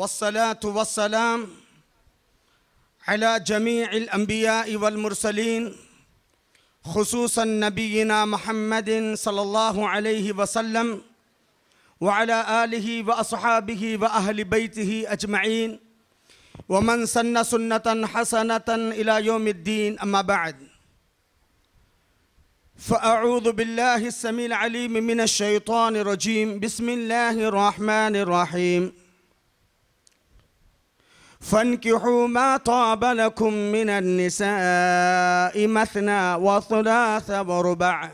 والصلاة والسلام على جميع الأنبياء والمرسلين خصوصا نبينا محمد صلى الله عليه وسلم وعلى آله وأصحابه وأهل بيته أجمعين ومن سن سنة حسنة إلى يوم الدين أما بعد فأعوذ بالله السميع العليم من الشيطان الرجيم بسم الله الرحمن الرحيم فانكحوا ما طاب لكم من النساء مثنى وثلاث ورباع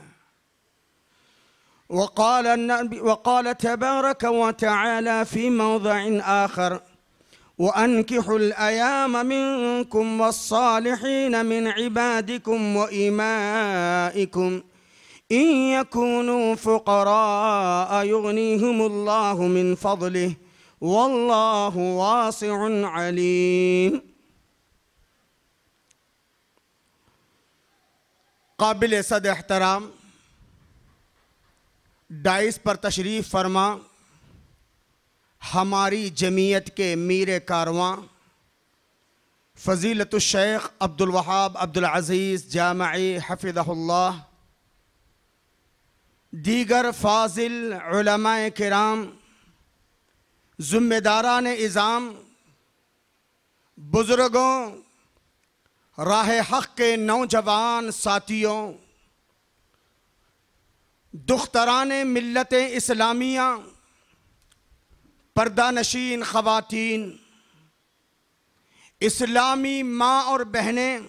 وقال النبي وقال تبارك وتعالى في موضع آخر وأنكحوا الأيام منكم والصالحين من عبادكم وإمائكم إن يكونوا فقراء يغنيهم الله من فضله वल्लाहु वासिउन अलीम काबिल सद एहतराम डाइस पर तशरीफ़ फरमा हमारी जमीयत के मीर कारवां फ़जीलतशेख अब्दुलवहाब अब्दुलज़ीज़ जाम हफिदहुल्ला दीगर फाजिल कराम ज़ुम्मेदारान इज़ाम बुज़ुर्गों राह हक़ के नौजवान साथियों दुख्तरान मिलत इस्लामिया पर्दा नशीन ख़वातीन इस्लामी माँ और बहनें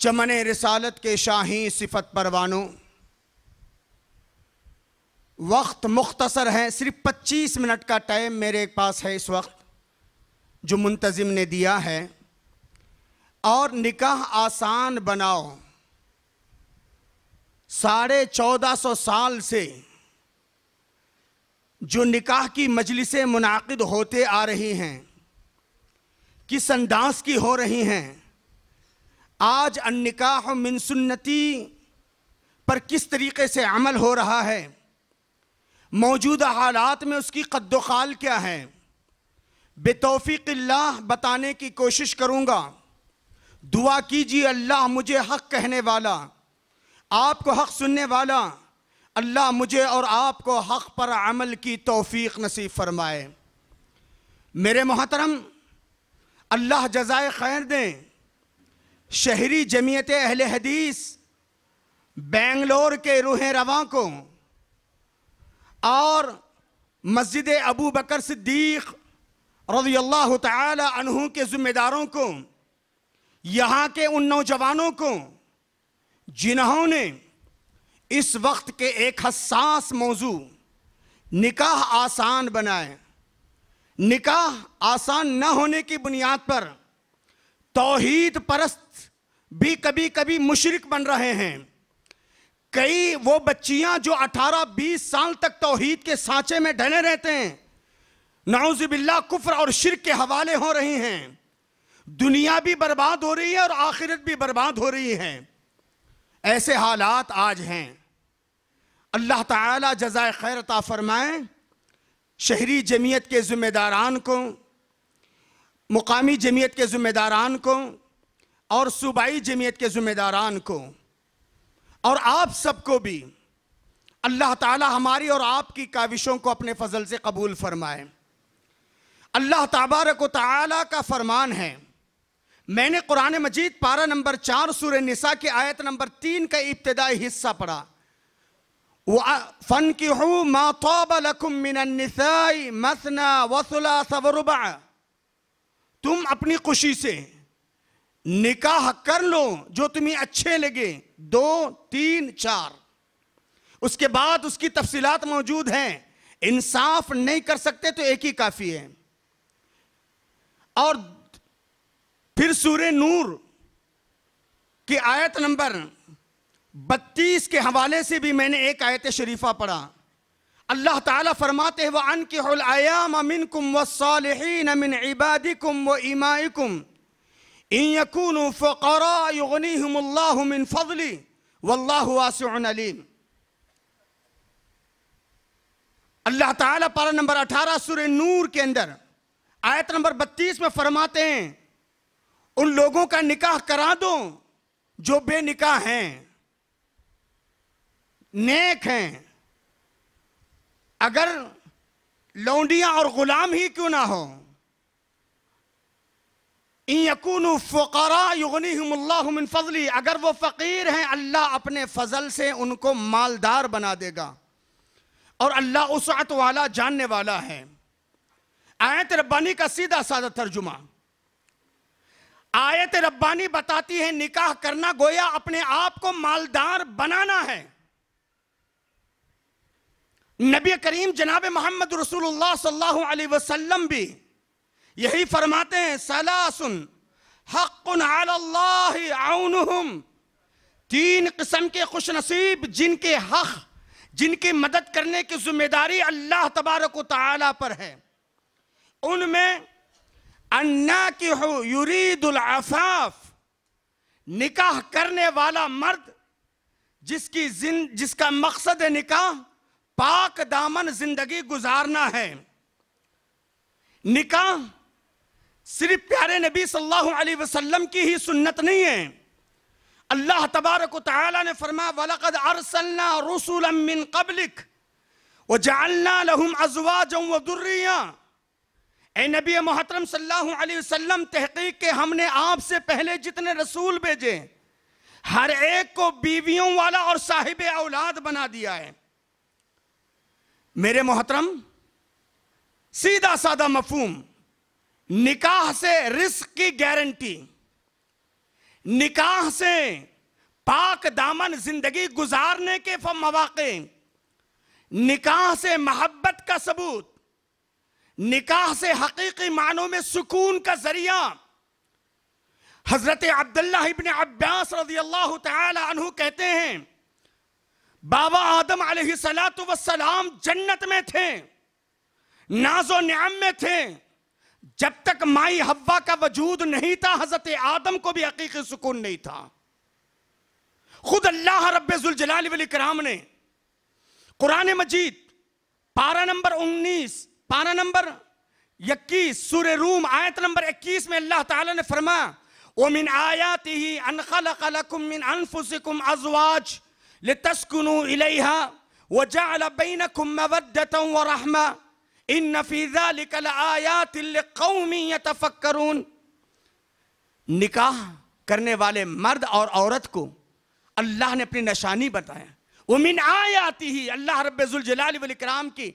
चमन रसालत के शाही सिफत परवानों वक्त मुख्तसर है सिर्फ पच्चीस मिनट का टाइम मेरे पास है इस वक्त जो मुंतज़िम ने दिया है और निकाह आसान बनाओ साढ़े चौदह सौ साल से जो निकाह की मजलिसें मुनद होते आ रही हैं किस अंदाज की हो रही हैं आज अन निकाह मिन पर किस तरीके से अमल हो रहा है मौजूदा हालात में उसकी कद्दोखाल क्या है बेतौफ़ी अल्लाह बताने की कोशिश करूँगा दुआ कीजिए अल्लाह मुझे हक़ कहने वाला आपको हक़ सुनने वाला अल्लाह मुझे और आपको हक़ पर अमल की तोफ़ी नसीब फरमाए मेरे मोहतरम अल्लाह जजाय खैर दें शहरी जमीयत अहल हदीस बेंगलोर के रूह रवा को और मस्जिद अबू बकर सिद्दीक़ रजी अल्लाह तहों के ज़िम्मेदारों को यहाँ के उन नौजवानों को जिन्होंने इस वक्त के एक हसास मौजू निकाह आसान बनाए निकाह आसान न होने की बुनियाद पर तोहीद परस्त भी कभी कभी मुशरक बन रहे हैं कई वो बच्चियां जो 18-20 साल तक तोहहीद के सांचे में ढले रहते हैं नाउजबिल्ला कुफर और शिर के हवाले हो रही हैं दुनिया भी बर्बाद हो रही है और आखिरत भी बर्बाद हो रही है ऐसे हालात आज हैं अल्लाह ताला जजाय खैरता फरमाए शहरी जमीयत के ज़िम्मेदारान को मुकामी जमीयत के ज़िम्मेदारान को और सूबाई जमीयत के ज़िम्मेदारान को और आप सबको भी अल्लाह ताला हमारी और आपकी काविशों को अपने फजल से कबूल फरमाए अल्लाह तबारक ताला का फरमान है मैंने कुरान मजीद पारा नंबर चार सूर निसा की आयत नंबर तीन का इब्तदाई हिस्सा पढ़ा फ़न की मसना वसुला सवरुबा तुम अपनी खुशी से निकाह कर लो जो तुम्हें अच्छे लगे दो तीन चार उसके बाद उसकी तफसीलात मौजूद हैं इंसाफ नहीं कर सकते तो एक ही काफी है और फिर सूर्य नूर की आयत नंबर 32 के हवाले से भी मैंने एक आयत शरीफा पढ़ा अल्लाह ताला फरमाते हैं वह अन के आयाम अमिन कुम व सालहीन अमिन इबादिकुम व कुम इन यकून फ़रा युगनी फ़जली वल्लासम अल्लाह ताला पारा नंबर अठारह सुर नूर के अंदर आयत नंबर बत्तीस में फरमाते हैं उन लोगों का निकाह करा दो जो बेनिकाह हैं नेक हैं अगर लौंडियां और गुलाम ही क्यों ना हों यकून फ़रा युगनी फजली अगर वो फ़कीर हैं अल्लाह अपने फजल से उनको मालदार बना देगा और अल्लाह उस वाला जानने वाला है आयत रब्बानी का सीधा साधा तर्जुमा आयत रब्बानी बताती है निकाह करना गोया अपने आप को मालदार बनाना है नबी करीम जनाब मोहम्मद रसूलुल्लाह सल्लल्लाहु अलैहि वसल्लम भी यही फरमाते हैं सलासुन हक़ुन तीन किस्म के खुश नसीब जिनके हक़ जिनकी मदद करने की जिम्मेदारी अल्लाह तबारक ताला पर है उनमें अन्ना की हो यूरीदुलआफ़ाफ़ निकाह करने वाला मर्द जिसकी जिन जिसका मकसद है निकाह पाक दामन जिंदगी गुजारना है निकाह सिर्फ प्यारे नबी सल्लल्लाहु अलैहि वसल्लम की ही सुन्नत नहीं है अल्लाह तबारक ने फरमा वलकद अरसलना मिन कबलिक व जालना लहम व जुर्रिया ए नबी मोहतरम सल्लल्लाहु अलैहि वसल्लम तहकीक के हमने आपसे पहले जितने रसूल भेजे हर एक को बीवियों वाला और साहिब औलाद बना दिया है मेरे मोहतरम सीधा सादा मफहम निकाह से रिस्क की गारंटी निकाह से पाक दामन जिंदगी गुजारने के मौाक़े निकाह से मोहब्बत का सबूत निकाह से हकीकी मानों में सुकून का जरिया हजरत अब्दुल्ला इबन अब्बास रजी अल्लाह तहु कहते हैं बाबा आदम सलात जन्नत में थे नाजो न्याम में थे जब तक माई हवा का वजूद नहीं था हजरत आदम को भी हकीकी सुकून नहीं था खुद अल्लाह रबाल कराम ने कुरान मजीद पारा नंबर 19 पारा नंबर 21 सूर्य रूम आयत नंबर 21 में अल्लाह ताला ने फरमा ओ मिन आयात ही अजवाज ले इलेहा व रहमा इन नफीजा लिकल आया तिल कौमी तफक्करून निकाह करने वाले मर्द और औरत को अल्लाह ने अपनी निशानी बताया उमिन आयाती ही अल्लाह रबाम की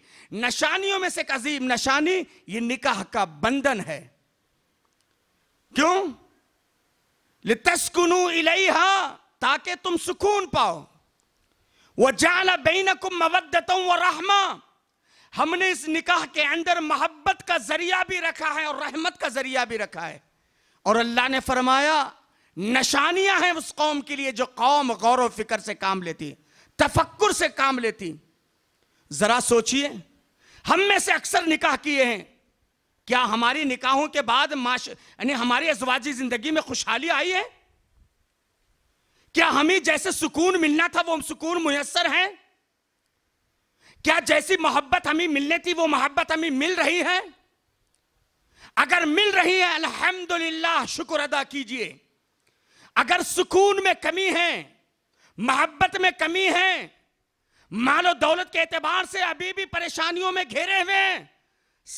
निशानियों में से एक अजीम निशानी ये निकाह का बंधन है क्यों लितस्कुनु इलेहा ताकि तुम सुकून पाओ वह जाला बेनकुम मवदतम व रहमा हमने इस निकाह के अंदर मोहब्बत का जरिया भी रखा है और रहमत का जरिया भी रखा है और अल्लाह ने फरमाया निशानियां हैं उस कौम के लिए जो कौम गौर व फिक्र से काम लेती तफक्कुर से काम लेती ज़रा सोचिए हम में से अक्सर निकाह किए हैं क्या हमारी निकाहों के बाद माश यानी हमारी अजवाजी ज़िंदगी में खुशहाली आई है क्या हमें जैसे सुकून मिलना था वो हम सुकून मुयसर हैं क्या जैसी मोहब्बत हमें मिलने थी वो मोहब्बत हमें मिल रही है अगर मिल रही है अल्हम्दुलिल्लाह शुक्र अदा कीजिए अगर सुकून में कमी है मोहब्बत में कमी है मालो दौलत के एतबार से अभी भी परेशानियों में घेरे हुए हैं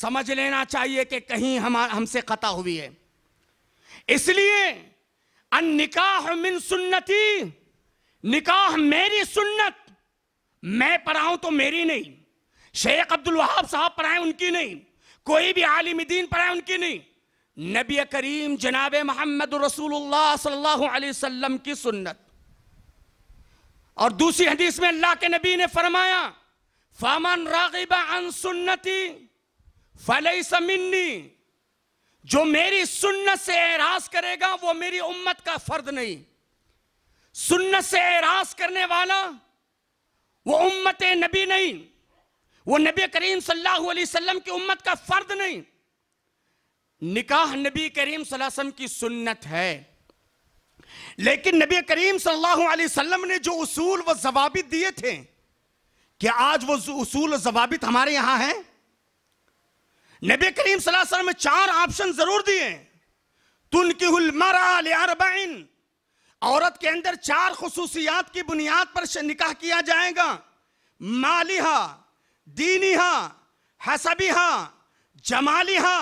समझ लेना चाहिए कि कहीं हम हमसे खता हुई है इसलिए अन निकाह मिन सुन्नति निकाह मेरी सुन्नत मैं पढ़ाऊं तो मेरी नहीं शेख अब्दुल वहाब साहब पढ़ाएं उनकी नहीं कोई भी आलिम दीन पढ़ाएं उनकी नहीं नबी करीम जनाब मोहम्मद रसूल की सुन्नत और दूसरी हदीस में अल्लाह के नबी ने फरमाया फामन रागिबा अन सुन्नति फलई समिन्नी जो मेरी सुन्नत से एराज करेगा वो मेरी उम्मत का फर्द नहीं सुन्नत से एराज करने वाला वो उम्मत नबी नहीं वो नबी करीम सल्लल्लाहु अलैहि वसल्लम की उम्मत का फ़र्द नहीं निकाह नबी करीम वसल्लम की सुन्नत है लेकिन नबी करीम सल्लल्लाहु अलैहि वसल्लम ने जो उसूल व जवाबित दिए थे क्या आज वो उसूल जवाबित हमारे यहां है नबी करीम सल्लल्लाहु अलैहि वसल्लम ने चार ऑप्शन जरूर दिए तुनकी मरा अरबाइन औरत के अंदर चार खसूसियात की बुनियाद पर निकाह किया जाएगा मालिहा दीनिहा हसबिहा जमालिहा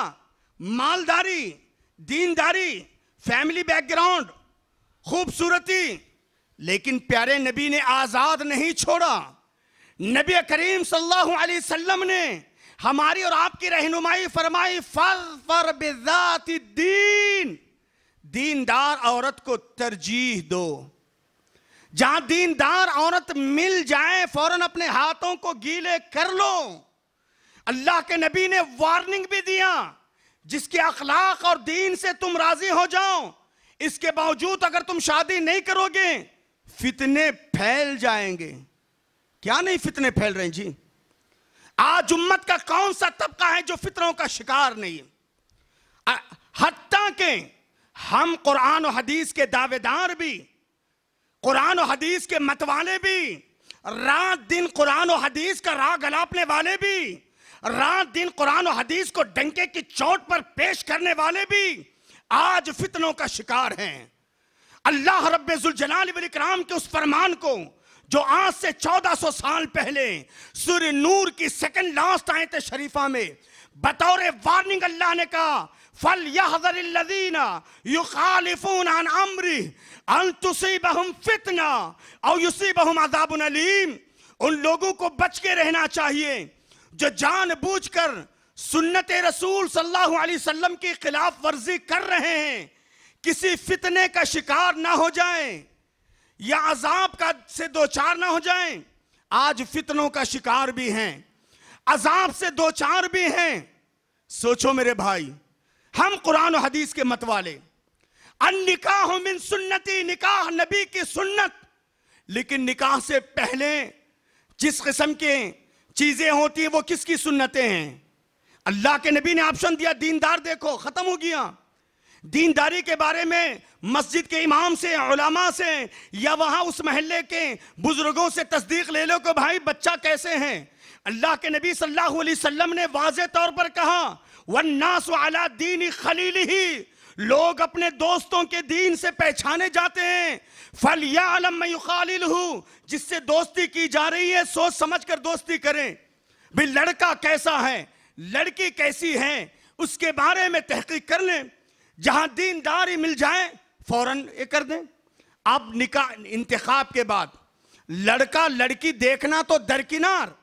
मालदारी दीनदारी फैमिली बैकग्राउंड खूबसूरती लेकिन प्यारे नबी ने आज़ाद नहीं छोड़ा नबी करीम सल्लल्लाहु अलैहि वसल्लम ने हमारी और आपकी रहनुमाई फरमाई फर फर दीन दीनदार औरत को तरजीह दो जहां दीनदार औरत मिल जाए फौरन अपने हाथों को गीले कर लो अल्लाह के नबी ने वार्निंग भी दिया जिसके अखलाक और दीन से तुम राजी हो जाओ इसके बावजूद अगर तुम शादी नहीं करोगे फितने फैल जाएंगे क्या नहीं फितने फैल रहे जी आज उम्मत का कौन सा तबका है जो फितरों का शिकार नहीं है हत्या के हम कुरान और हदीस के दावेदार भी कुरान और हदीस के मतवाले भी रात दिन कुरान और हदीस का राग गलापने वाले भी रात दिन कुरान और हदीस को डंके की चोट पर पेश करने वाले भी आज फितनों का शिकार हैं अल्लाह रबाम के उस फरमान को जो आज से 1400 साल पहले सूर्य नूर की सेकंड लास्ट आयत शरीफा में बतौर वार्निंग अल्लाह ने कहा फल यदीना युखालिफून अन अन फितना और युसीबहम अदाबन अलीम उन लोगों को बच के रहना चाहिए जो जानबूझकर सुन्नत रसूल सल्लल्लाहु अलैहि वसल्लम की खिलाफ वर्जी कर रहे हैं किसी फितने का शिकार ना हो जाए या अजाब का से दो चार ना हो जाए आज फितनों का शिकार भी हैं अजाब से दो चार भी हैं सोचो मेरे भाई हम कुरान और हदीस के मतवाले अन निकाह मिन सुन्नति निकाह नबी की सुन्नत लेकिन निकाह से पहले जिस किस्म के चीज़ें होती हैं वो किसकी सुन्नतें हैं अल्लाह के नबी ने ऑप्शन दिया दीनदार देखो ख़त्म हो गया दीनदारी के बारे में मस्जिद के इमाम से उलामा से या वहां उस महल्ले के बुज़ुर्गों से तस्दीक ले लो कि भाई बच्चा कैसे हैं अल्लाह के नबी सल्लल्लाहु अलैहि वसल्लम ने वाज तौर पर कहा वन्नास अला दीन खलील ही लोग अपने दोस्तों के दीन से पहचाने जाते हैं फल या आलम मैं खालिल हूं जिससे दोस्ती की जा रही है सोच समझ कर दोस्ती करें भी लड़का कैसा है लड़की कैसी है उसके बारे में तहकीक कर लें जहां दीनदारी मिल जाए फौरन ये कर दें अब निका इंतखाब के बाद लड़का लड़की देखना तो दरकिनार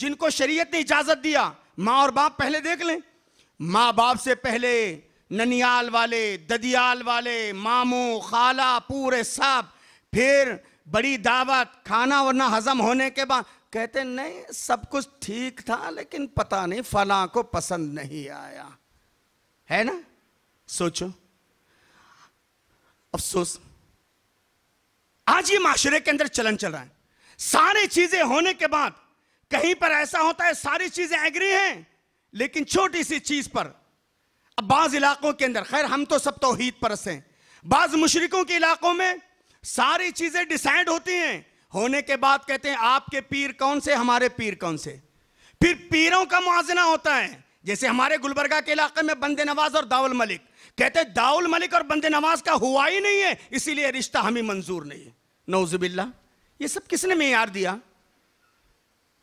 जिनको शरीयत ने इजाज़त दिया माँ और बाप पहले देख लें माँ बाप से पहले ननियाल वाले ददियाल वाले मामू खाला पूरे सब फिर बड़ी दावत खाना वरना हजम होने के बाद कहते नहीं सब कुछ ठीक था लेकिन पता नहीं फला को पसंद नहीं आया है ना सोचो अफसोस आज ये माशरे के अंदर चलन चल रहा है सारी चीजें होने के बाद कहीं पर ऐसा होता है सारी चीजें एग्री हैं लेकिन छोटी सी चीज पर अब बाज इलाकों के अंदर खैर हम तो सब तोहहीद परस हैं बाज मुशरकों के इलाकों में सारी चीजें डिसाइड होती हैं होने के बाद कहते हैं आपके पीर कौन से हमारे पीर कौन से फिर पीरों का मुआजना होता है जैसे हमारे गुलबर्गा के इलाके में बंदे नवाज और दाउल मलिक कहते हैं दाउल मलिक और बंदे नवाज का हुआ ही नहीं है इसीलिए रिश्ता हमें मंजूर नहीं है नौजबिल्ला ये सब किसने मैार दिया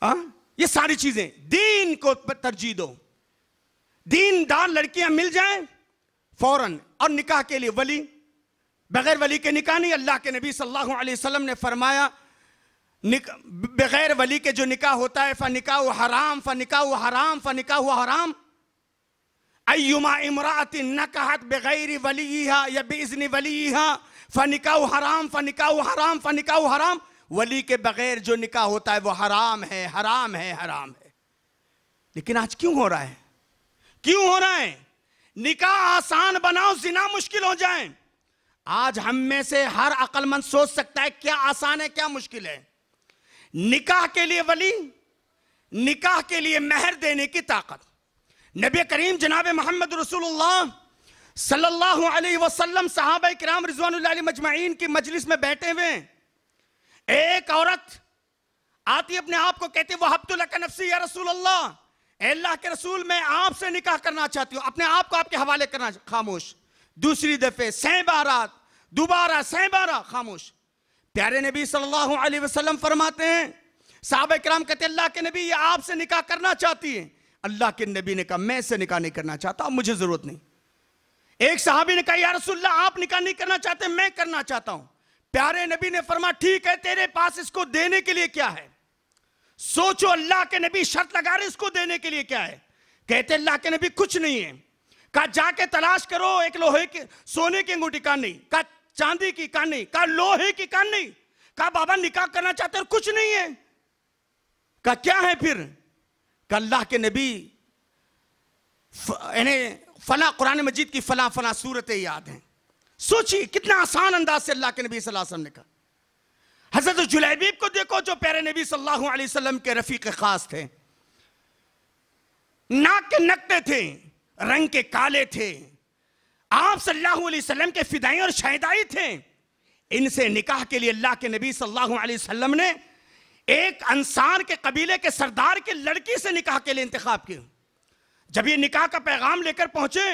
आ? हाँ? ये सारी चीजें दीन को तरजीह दो दीनदार लड़कियां मिल जाए फौरन और निकाह के लिए वली बगैर वली के निकाह नहीं अल्लाह के नबी सल्लल्लाहु अलैहि वसल्लम ने फरमाया बगैर वली के जो निकाह होता है फ निकाह हराम फ निकाह हराम फ निकाह हराम अयुमा इमरात नकाहत बगैर वली या बेजनी वली फ निकाह हराम फ निकाह हराम फ निकाह हराम वली के बगैर जो निकाह होता है वो हराम है हराम है हराम है लेकिन आज क्यों हो रहा है क्यों हो रहा है निकाह आसान बनाओ जिना मुश्किल हो जाए आज हम में से हर अकलमंद सोच सकता है क्या आसान है क्या मुश्किल है निकाह के लिए वली निकाह के लिए मेहर देने की ताकत नबी करीम जनाब मोहम्मद रसूलुल्लाह सल्लल्लाहु अलैहि वसल्लम साहब कराम रिजवान मजमाइन की मजलिस में बैठे हुए हैं एक औरत आती अपने आप को कहती वहब्तुल्ला नफसी या रसूल अल्लाह अल्लाह के रसूल मैं आपसे निकाह करना चाहती हूँ अपने आप को आपके हवाले करना खामोश दूसरी दफे सै बारात दोबारा सै बारा खामोश प्यारे नबी सल्लल्लाहु अलैहि वसल्लम फरमाते हैं साहब कराम कहते अल्लाह के नबी ये आपसे निकाह करना चाहती है अल्लाह के नबी ने कहा मैं से निकाह नहीं करना चाहता मुझे जरूरत नहीं एक साहबी ने कहा यार रसुल्ला आप निकाह नहीं करना चाहते मैं करना चाहता हूं प्यारे नबी ने फरमा ठीक है तेरे पास इसको देने के लिए क्या है सोचो अल्लाह के नबी शर्त लगा रहे इसको देने के लिए क्या है कहते अल्लाह के नबी कुछ नहीं है कहा जाके तलाश करो एक लोहे के सोने की अंगूठी का नहीं कहा चांदी की कान नहीं कहा लोहे की कान नहीं कहा बाबा निकाह करना चाहते और कुछ नहीं है कहा क्या है फिर कहा अल्लाह के नबी फला कुरान मजीद की फला फला सूरतें याद हैं सोचिए कितना आसान अंदाज से अल्लाह के नबी सल्लल्लाहु अलैहि वसल्लम ने कहा हजरत जुलैबीब को देखो जो प्यारे नबी सल्लल्लाहु अलैहि वसल्लम के रफीक खास थे नाक के नकते थे रंग के काले थे आप सल्लल्लाहु अलैहि वसल्लम के फिदाई और शायदाई थे इनसे निकाह के लिए अल्लाह के नबी सल्लल्लाहु अलैहि वसल्लम ने एक अंसार के कबीले के सरदार के लड़की से निकाह के लिए इंतखब किया जब ये निकाह का पैगाम लेकर पहुंचे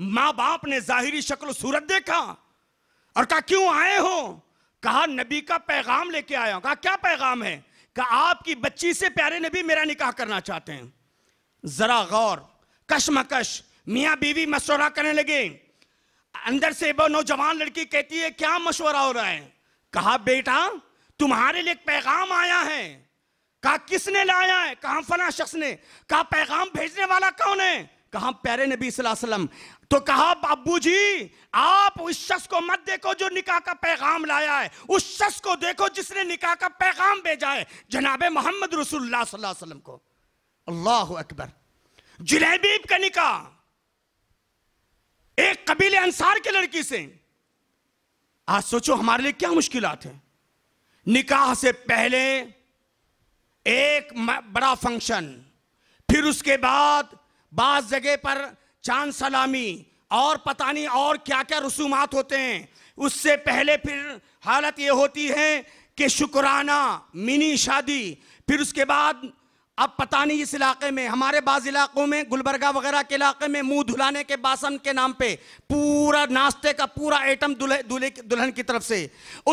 माँ बाप ने जाहिरी शक्ल सूरत देखा और कहा क्यों आए हो कहा नबी का पैगाम लेके आया कहा क्या पैगाम है कहा आपकी बच्ची से प्यारे नबी मेरा निकाह करना चाहते हैं जरा गौर कशमकश मियाँ बीवी मशवरा करने लगे अंदर से वो नौजवान लड़की कहती है क्या मशवरा हो रहा है कहा बेटा तुम्हारे लिए पैगाम आया है कहा किसने लाया है कहा फना शख्स ने कहा पैगाम भेजने वाला कौन है कहा प्यारे नबी वसल्लम तो कहा बाबू जी आप उस शख्स को मत देखो जो निकाह का पैगाम लाया है उस शख्स को देखो जिसने निकाह का पैगाम भेजा है जनाब मोहम्मद रसुल्लाम को अल्लाह अकबर जुलेबीब का निकाह एक कबीले अंसार की लड़की से आज सोचो हमारे लिए क्या मुश्किलात हैं निकाह से पहले एक बड़ा फंक्शन फिर उसके बाद बाज जगह पर चांद सलामी और पता नहीं और क्या क्या रसूमात होते हैं उससे पहले फिर हालत ये होती है कि शुक्राना मिनी शादी फिर उसके बाद अब पता नहीं इस इलाके में हमारे बाज़ इलाक़ों में गुलबरगा वगैरह के इलाके में मुंह धुलाने के बासन के नाम पे पूरा नाश्ते का पूरा आइटम दुल्हे दुल्हे दुल्हन की तरफ से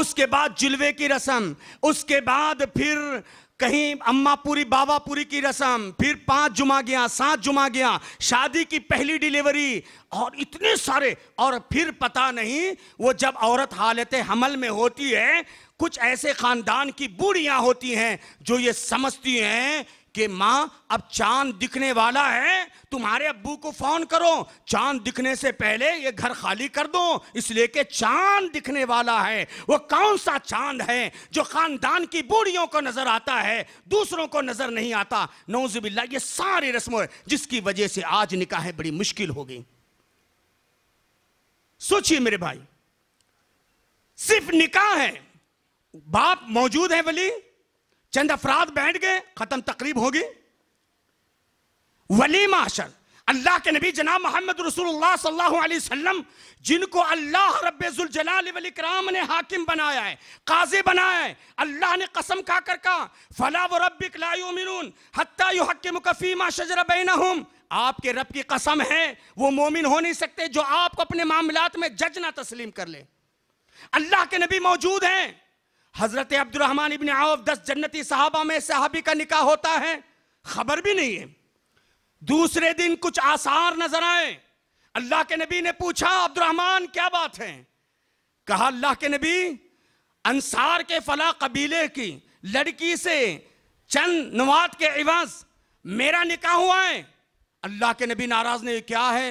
उसके बाद जुलवे की रस्म उसके बाद फिर कहीं अम्मा पूरी बाबा पूरी की रस्म फिर पांच जुमा गया सात जुमा गया शादी की पहली डिलीवरी और इतने सारे और फिर पता नहीं वो जब औरत हालत हमल में होती है कुछ ऐसे खानदान की बूढ़ियां होती हैं जो ये समझती हैं कि माँ अब चांद दिखने वाला है तुम्हारे अब्बू को फोन करो चांद दिखने से पहले ये घर खाली कर दो इसलिए कि चांद दिखने वाला है वो कौन सा चांद है जो खानदान की बूढ़ियों को नजर आता है दूसरों को नजर नहीं आता नौजबिल्ला ये सारी रस्मों जिसकी वजह से आज निकाहें बड़ी मुश्किल हो गई सोचिए मेरे भाई सिर्फ निकाह है बाप मौजूद है वली चंद अफराद बैठ गए खत्म तकरीब होगी वली माशर अल्लाह के नबी जनाब मोहम्मद रसुल्लाम जिनको अल्लाह रब्बुल जलाल वल इकराम ने हाकिम बनाया है काजी बनाया है अल्लाह ने कसम खा कर कहा फला व रब्बिक ला युमिनून शजरा आपके रब की कसम है वो मोमिन हो नहीं सकते जो आपको अपने मामला में जज ना तस्लीम कर ले अल्लाह के नबी मौजूद हैं हजरत अब्दुलरहमान इबन आउफ दस जन्नती साहबा में सहाबी का निकाह होता है खबर भी नहीं है दूसरे दिन कुछ आसार नजर आए अल्लाह के नबी ने पूछा अब्दुलरहमान क्या बात है कहा अल्लाह के नबी अंसार के फला कबीले की लड़की से चंद नवाद के एवज मेरा निकाह हुआ है अल्लाह के नबी नाराज नहीं क्या है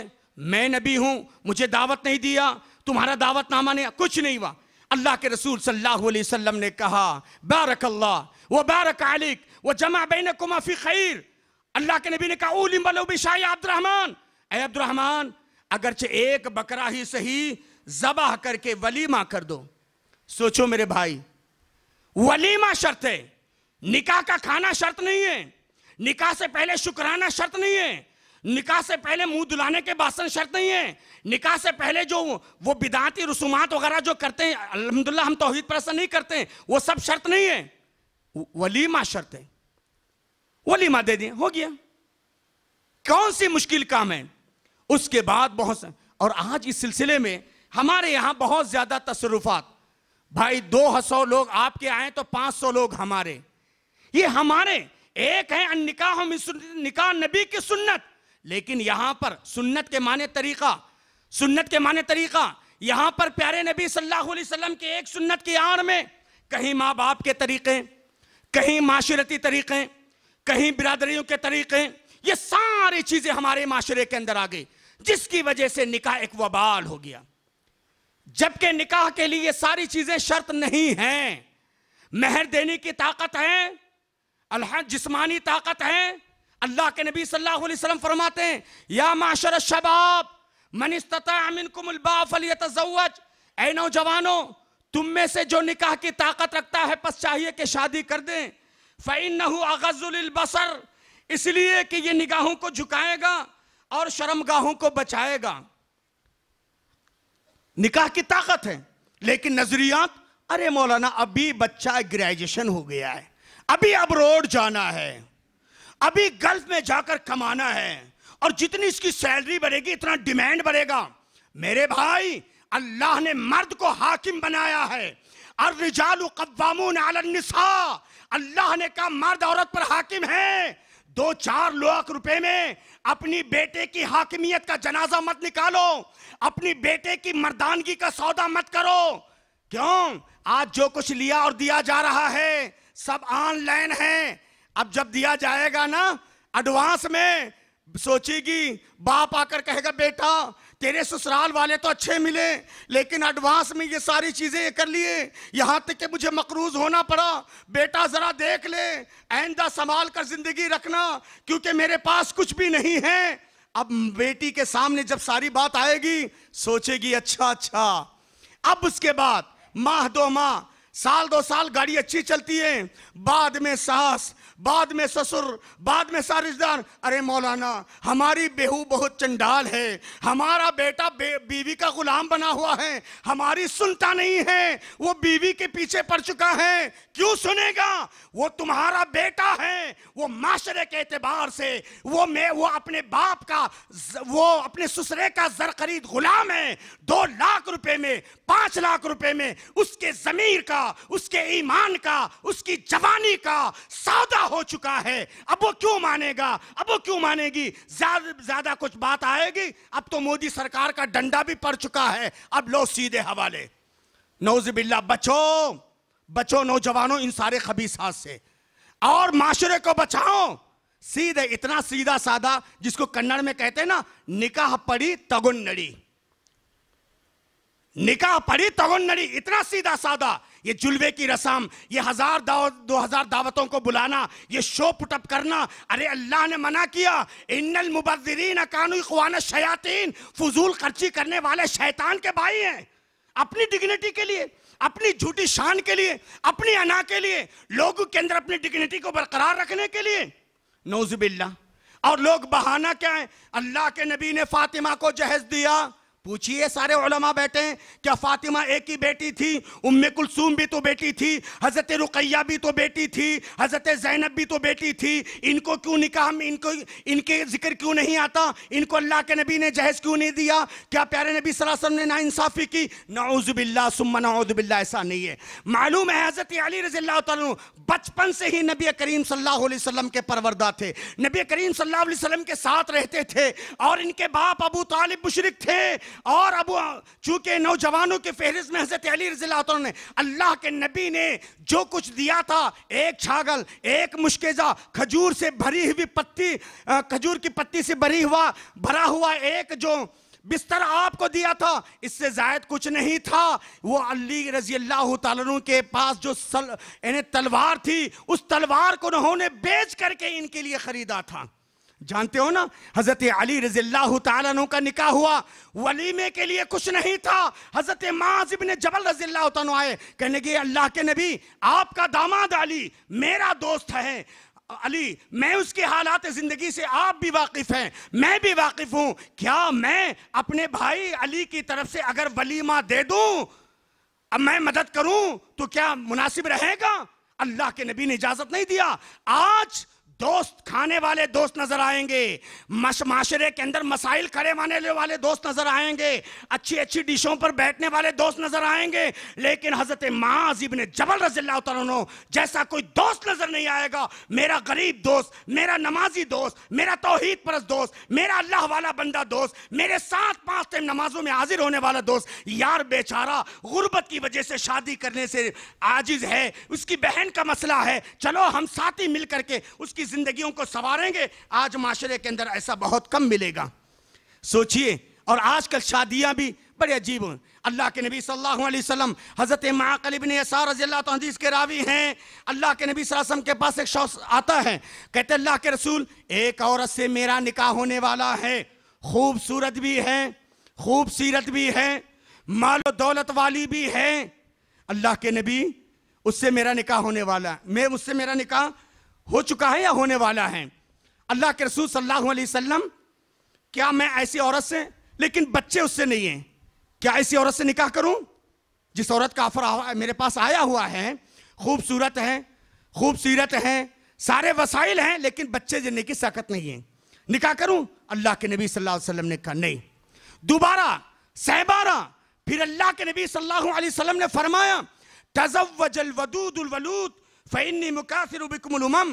मैं नबी हूं मुझे दावत नहीं दिया तुम्हारा दावत नामा ने कुछ नहीं हुआ अल्लाह के रसूल सल्लल्लाहु अलैहि वसल्लम ने कहा बारक अल्लाह व बारक अलिक व जमा बैन कुमाफी खैर अल्लाह के नबी ने कहा उलिम शाह अब्दुलरहमान ए अब्दुलरहमान अगरचे एक बकरा ही सही जबाह करके वलीमा कर दो सोचो मेरे भाई वलीमा शर्त है निकाह का खाना शर्त नहीं है निकाह से पहले शुक्राना शर्त नहीं है निकाह से पहले मुंह दुलाने के बासन शर्त नहीं है निकाह से पहले जो वो बिदाती रसूमात वगैरह जो करते हैं अलहमदुल्ला हम तोहहीद प्रसन्न नहीं करते हैं वो सब शर्त नहीं है वलीमा शर्त है वलीमा दे दिए हो गया कौन सी मुश्किल काम है उसके बाद बहुत और आज इस सिलसिले में हमारे यहां बहुत ज़्यादा तसरुफात भाई दो सौ लोग आपके आए तो पांच सौ लोग हमारे ये हमारे एक है निकाह निकाह नबी की सुन्नत लेकिन यहां पर सुन्नत के माने तरीका सुन्नत के माने तरीका यहां पर प्यारे नबी सल्लल्लाहु अलैहि वसल्लम एक सुन्नत की आड़ में कहीं माँ बाप के तरीक़े कहीं माशरती तरीक़े कहीं बिरादरियों के तरीक़े ये सारी चीज़ें हमारे माशरे के अंदर आ गई जिसकी वजह से निकाह एक वबाल हो गया जबकि निकाह के लिए ये सारी चीज़ें शर्त नहीं हैं मेहर देने की ताकत है अलहद जिस्मानी ताकत है अल्लाह के नबी सल्लल्लाहु अलैहि वसल्लम फरमाते हैं या माशर शबाब मन फलियतवज ए नौजवानों तुम में से जो निकाह की ताकत रखता है बस चाहिए कि शादी कर दें फ़ैन नगज़ुलबसर इसलिए कि ये निगाहों को झुकाएगा और शर्मगाहों को बचाएगा निकाह की ताकत है लेकिन नज़रियात अरे मौलाना अभी बच्चा ग्रेजुएशन हो गया है अभी अब रोड जाना है अभी गल्फ में जाकर कमाना है और जितनी इसकी सैलरी बढ़ेगी इतना डिमांड बढ़ेगा मेरे भाई अल्लाह ने मर्द को हाकिम बनाया है अल्लाह ने कहा मर्द औरत पर हाकिम है दो चार लाख रुपए में अपनी बेटे की हाकिमियत का जनाजा मत निकालो अपनी बेटे की मर्दानगी का सौदा मत करो क्यों आज जो कुछ लिया और दिया जा रहा है सब ऑनलाइन है अब जब दिया जाएगा ना एडवांस में सोचेगी बाप आकर कहेगा बेटा तेरे ससुराल वाले तो अच्छे मिले लेकिन एडवांस में ये सारी चीज़ें कर लिए यहाँ तक कि मुझे मकरूज होना पड़ा बेटा ज़रा देख ले आइंदा संभाल कर ज़िंदगी रखना क्योंकि मेरे पास कुछ भी नहीं है अब बेटी के सामने जब सारी बात आएगी सोचेगी अच्छा अच्छा अब उसके बाद माह दो माह साल दो साल गाड़ी अच्छी चलती है बाद में सास बाद में ससुर बाद में सारिशदार अरे मौलाना हमारी बेहू बहुत चंडाल है हमारा बेटा बे, बीवी का गुलाम बना हुआ है हमारी सुनता नहीं है वो बीवी के पीछे पड़ चुका है क्यों सुनेगा वो तुम्हारा बेटा है वो माशरे के एतबार से वो मैं वो अपने बाप का वो अपने ससुरे का जर खरीद गुलाम है दो लाख रुपए में पांच लाख रुपए में उसके जमीर का उसके ईमान का उसकी जवानी का सौदा हो चुका है अब वो क्यों मानेगा अब वो क्यों मानेगी ज्यादा ज्यादा कुछ बात आएगी अब तो मोदी सरकार का डंडा भी पड़ चुका है अब लो सीधे हवाले नौजबिल्ला बचो बचो नौजवानों इन सारे खबीसात से और माशरे को बचाओ सीधे इतना सीधा साधा जिसको कन्नड़ में कहते हैं ना निकाह पड़ी तगुन नड़ी निकाह पड़ी तगुन नड़ी इतना सीधा साधा ये जुलवे की रसम ये हजार दावत दो हजार दावतों को बुलाना ये शो पुटअप करना अरे अल्लाह ने मना किया इन्नल मुबजरीन कानून खुवान शयातीन फजूल खर्ची करने वाले शैतान के भाई हैं अपनी डिग्निटी के लिए अपनी झूठी शान के लिए अपनी अना के लिए लोगों के अंदर अपनी डिग्निटी को बरकरार रखने के लिए नौजबिल्ला और लोग बहाना क्या है अल्लाह के नबी ने फातिमा को जहेज दिया पूछिए सारे ओलमा बैठे हैं क्या फातिमा एक ही बेटी थी उम्म कुलसूम भी तो बेटी थी हज़रत रुकैया भी तो बेटी थी हज़रत जैनब भी तो बेटी थी इनको क्यों निकाह हम इनको इनके जिक्र क्यों नहीं आता इनको अल्लाह के नबी ने जहेज क्यों नहीं दिया क्या प्यारे नबी सलासम ने ना इंसाफ़ी की नाउज़बिल्ला सुम्मा नाउज़बिल्ला ऐसा नहीं है मालूम है हज़रत अली रज़ी बचपन से ही नबी करीम सल्लाम के परवरदा थे नबी करीम सल्लाम के साथ रहते थे और इनके बाप अबू तालिब मुशरक थे और अब चूंकि नौजवानों की फहरिस्त में हजरत अली रजीला ने अल्लाह के नबी ने जो कुछ दिया था एक छागल एक मुश्केजा खजूर से भरी हुई पत्ती खजूर की पत्ती से भरी हुआ भरा हुआ एक जो बिस्तर आपको दिया था इससे जायद कुछ नहीं था वो अली रजी अल्लाह के पास जो सल, तलवार थी उस तलवार को उन्होंने बेच करके इनके लिए खरीदा था जानते हो ना हजरत अली रजील्ला का निकाह हुआ वलीमे के लिए कुछ नहीं था हजरत माजिब ने जबल रजील्ला आए कहने की अल्लाह के नबी आपका दामाद अली मेरा दोस्त है अली मैं उसके हालात ज़िंदगी से आप भी वाकिफ़ हैं मैं भी वाकिफ़ हूं क्या मैं अपने भाई अली की तरफ से अगर वलीमा दे दू अब मैं मदद करूं तो क्या मुनासिब रहेगा अल्लाह के नबी ने इजाज़त नहीं दिया आज दोस्त खाने वाले दोस्त नजर आएंगे माशरे के अंदर मसाइल खड़े माने वाले दोस्त नजर आएंगे अच्छी अच्छी डिशों पर बैठने वाले दोस्त नजर आएंगे लेकिन हजरत अजीब ने जबल रजील्ला जैसा कोई दोस्त नजर नहीं आएगा मेरा गरीब दोस्त मेरा नमाजी दोस्त मेरा तोहहीद परस दोस्त मेरा अल्लाह वाला बंदा दोस्त मेरे साथ पांच टाइम नमाजों में हाजिर होने वाला दोस्त यार बेचारा गुर्बत की वजह से शादी करने से आजिज है उसकी बहन का मसला है चलो हम साथ ही मिल करके उसकी जिंदगियों को संवारेंगे आज माशरे के अंदर ऐसा बहुत कम मिलेगा सोचिए और आजकल शादियां भी बड़े अजीब हैं अल्लाह के नबी सल्लल्लाहु अलैहि वसल्लम हज़रत माकलिब यसार रजी अल्लाह तो हदीस के रावी हैं अल्लाह के नबी वसल्लम के पास एक शख्स आता है कहते अल्लाह के रसूल एक औरत से मेरा निकाह होने वाला है खूबसूरत भी है खूब भी है माल दौलत वाली भी है अल्लाह के नबी उससे मेरा निकाह होने वाला है मैं उससे मेरा निकाह हो चुका है या होने वाला है अल्लाह के रसूल सल्लल्लाहु अलैहि वसल्लम क्या मैं ऐसी औरत से लेकिन बच्चे उससे नहीं हैं क्या ऐसी औरत से निकाह करूं जिस औरत का ऑफर मेरे पास आया हुआ है खूबसूरत है खूबसूरत है सारे वसाइल हैं लेकिन बच्चे देने की ताकत नहीं है निकाह करूं अल्लाह के नबी सल्लल्लाहु अलैहि वसल्लम ने कहा नहीं दोबारा सहबारा फिर अल्लाह के नबी सल्लल्लाहु अलैहि वसल्लम ने फरमाया तजवजल वदूद फ़ैनी मुकासिर बिकमलुमम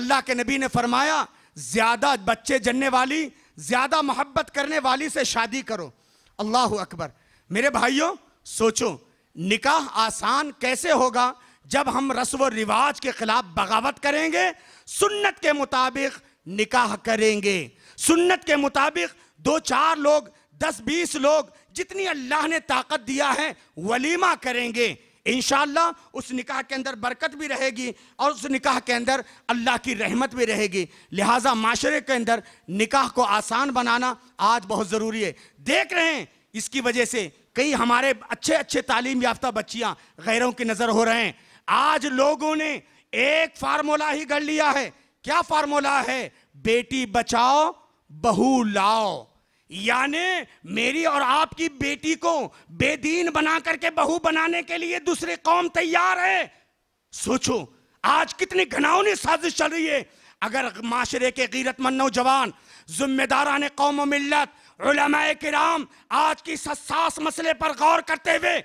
अल्लाह के नबी ने फरमाया ज़्यादा बच्चे जनने वाली ज़्यादा मोहब्बत करने वाली से शादी करो अल्लाह अकबर मेरे भाइयों सोचो निकाह आसान कैसे होगा जब हम रस्म रिवाज के खिलाफ बगावत करेंगे सुन्नत के मुताबिक निकाह करेंगे सुन्नत के मुताबिक दो चार लोग दस बीस लोग जितनी अल्लाह ने ताकत दिया है वलीमा करेंगे इन उस निकाह के अंदर बरकत भी रहेगी और उस निकाह के अंदर अल्लाह की रहमत भी रहेगी लिहाजा माशरे के अंदर निकाह को आसान बनाना आज बहुत ज़रूरी है देख रहे हैं इसकी वजह से कई हमारे अच्छे अच्छे तालीम याफ्ता बच्चियाँ गैरों की नज़र हो रहे हैं आज लोगों ने एक फार्मूला ही गढ़ लिया है क्या फार्मूला है बेटी बचाओ बहू लाओ यानी मेरी और आपकी बेटी को बेदीन बना करके बहू बनाने के लिए दूसरे कौम तैयार है सोचो आज कितनी घनावनी साजिश चल रही है अगर माशरे के गीरतमंद नौजवान जिम्मेदारान कौम मिलत कराम आज की सस्सास मसले पर गौर करते हुए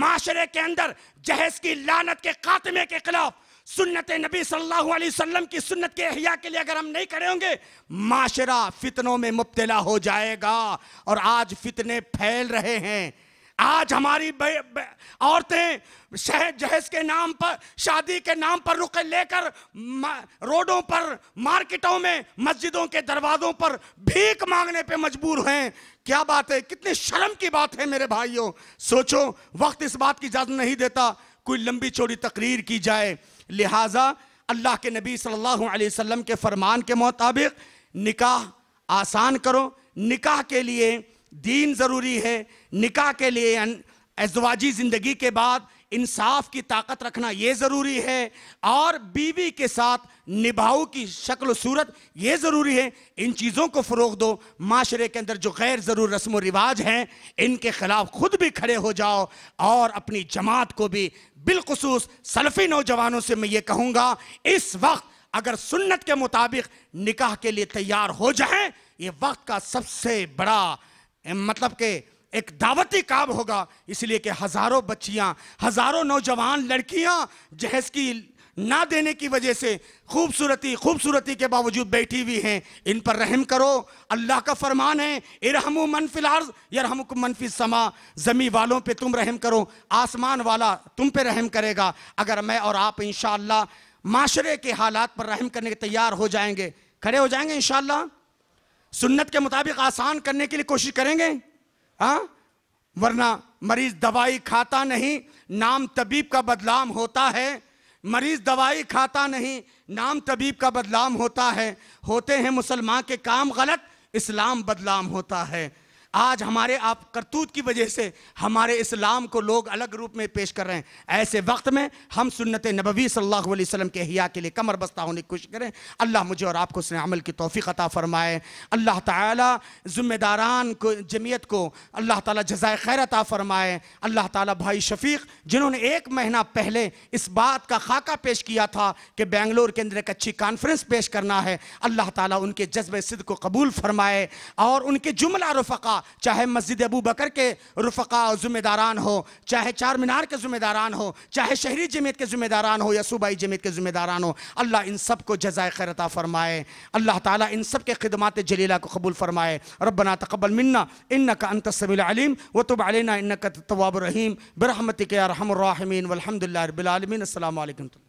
माशरे के अंदर जहेज की लानत के खात्मे के खिलाफ सुन्नत नबी सल्लल्लाहु अलैहि वसल्लम की सुन्नत के अहिया के लिए अगर हम नहीं खड़े होंगे माशरा फितनों में मुबतला हो जाएगा और आज फितने फैल रहे हैं आज हमारी औरतें शहज जहेज के नाम पर शादी के नाम पर रुके लेकर रोडों पर मार्केटों में मस्जिदों के दरवाज़ों पर भीख मांगने पे मजबूर हैं क्या बात है कितनी शर्म की बात है मेरे भाइयों सोचो वक्त इस बात की इजाज़त नहीं देता कोई लंबी चौड़ी तकरीर की जाए लिहाजा अल्लाह के नबी सल्लल्लाहु अलैहि वसल्लम के फरमान के मुताबिक निकाह आसान करो निकाह के लिए दीन ज़रूरी है निकाह के लिए एजवाजी ज़िंदगी के बाद इंसाफ की ताकत रखना ये ज़रूरी है और बीवी के साथ निभाऊ की शक्ल सूरत ये ज़रूरी है इन चीज़ों को फ़रोग दो माशरे के अंदर जो गैर ज़रूर रस्म व रिवाज हैं इनके ख़िलाफ़ ख़ुद भी खड़े हो जाओ और अपनी जमात को भी बिलखसूस सलफ़ी नौजवानों से मैं ये कहूँगा इस वक्त अगर सुन्नत के मुताबिक निकाह के लिए तैयार हो जाए ये वक्त का सबसे बड़ा मतलब के एक दावती काब होगा इसलिए कि हज़ारों बच्चियां हज़ारों नौजवान लड़कियां जहेज की ना देने की वजह से खूबसूरती खूबसूरती के बावजूद बैठी हुई हैं इन पर रहम करो अल्लाह का फरमान है इरहम मनफिल अर्ज यरहम मनफिल समा ज़मी वालों पे तुम रहम करो आसमान वाला तुम पे रहम करेगा अगर मैं और आप इन माशरे के हालात पर रहम करने के तैयार हो जाएंगे खड़े हो जाएंगे इन सुन्नत के मुताबिक आसान करने के लिए कोशिश करेंगे हाँ वरना मरीज दवाई खाता नहीं नाम तबीब का बदलाम होता है मरीज दवाई खाता नहीं नाम तबीब का बदलाम होता है होते हैं मुसलमान के काम गलत इस्लाम बदलाम होता है आज हमारे आप करतूत की वजह से हमारे इस्लाम को लोग अलग रूप में पेश कर रहे हैं ऐसे वक्त में हम सुन्नत नबवी सल्लल्लाहु अलैहि वसल्लम के हिया के लिए कमर बस्ता होने की कोशिश करें अल्लाह मुझे और आपको उसने अमल की तोफ़ी अता फ़रमाए अल्लाह ताला ज़िम्मेदारान को जमीयत को अल्लाह ताला जजाय खैर अता फ़रमाए अल्लाह ताला भाई शफीक जिन्होंने एक महीना पहले इस बात का खाका पेश किया था कि बेंगलोर के अंदर एक अच्छी कॉन्फ्रेंस पेश करना है अल्लाह ताला उनके जज्ब सिद्ध को कबूल फरमाए और उनके जुमला रफ़ा चाहे मस्जिद अबू बकर के रफ़ा ज़िम्मेदारान हो चाहे चार मीनार के ज़िम्मेदारान हो चाहे शहरी जमीत के ज़िम्मेदारान हो या सूबाई जमीत के ज़िम्मेदारान हो अल्लाह इन सब को जजाय खैरता फ़रमाए अल्लाह ताली इन सब के खदमात जलीला को कबूल फ़रमाए रबना तकबल मन्ना इन का व वतुब अलना इन का तवाब रहीम बरहमत के रहमरमीन वलहमदिल्ला अल्लाम असल